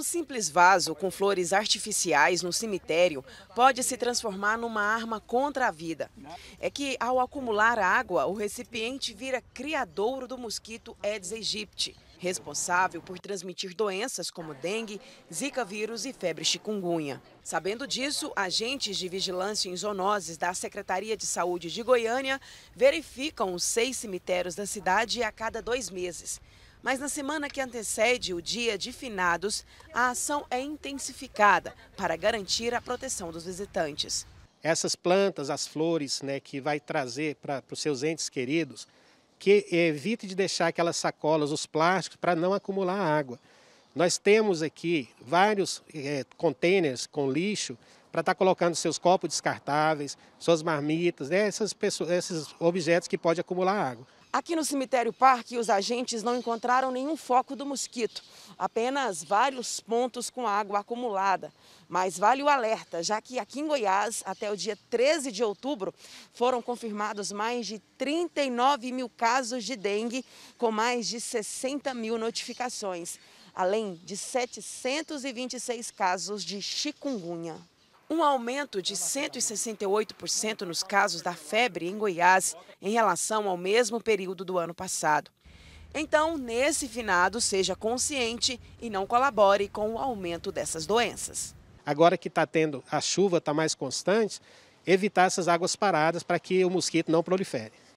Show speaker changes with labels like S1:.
S1: Um simples vaso com flores artificiais no cemitério pode se transformar numa arma contra a vida. É que, ao acumular água, o recipiente vira criadouro do mosquito Aedes aegypti, responsável por transmitir doenças como dengue, zika vírus e febre chikungunya. Sabendo disso, agentes de vigilância em zoonoses da Secretaria de Saúde de Goiânia verificam os seis cemitérios da cidade a cada dois meses. Mas na semana que antecede o dia de finados,
S2: a ação é intensificada para garantir a proteção dos visitantes. Essas plantas, as flores né, que vai trazer para os seus entes queridos, que evite de deixar aquelas sacolas, os plásticos, para não acumular água. Nós temos aqui vários é, contêineres com lixo para estar tá colocando seus copos descartáveis, suas marmitas, né, essas pessoas, esses objetos que podem acumular água.
S1: Aqui no cemitério Parque, os agentes não encontraram nenhum foco do mosquito, apenas vários pontos com água acumulada. Mas vale o alerta, já que aqui em Goiás, até o dia 13 de outubro, foram confirmados mais de 39 mil casos de dengue, com mais de 60 mil notificações, além de 726 casos de chikungunya um aumento de 168% nos casos da febre em Goiás em relação ao mesmo período do ano passado. Então, nesse finado, seja consciente e não colabore
S2: com o aumento dessas doenças. Agora que está tendo a chuva, está mais constante, evitar essas águas paradas para que o mosquito não prolifere.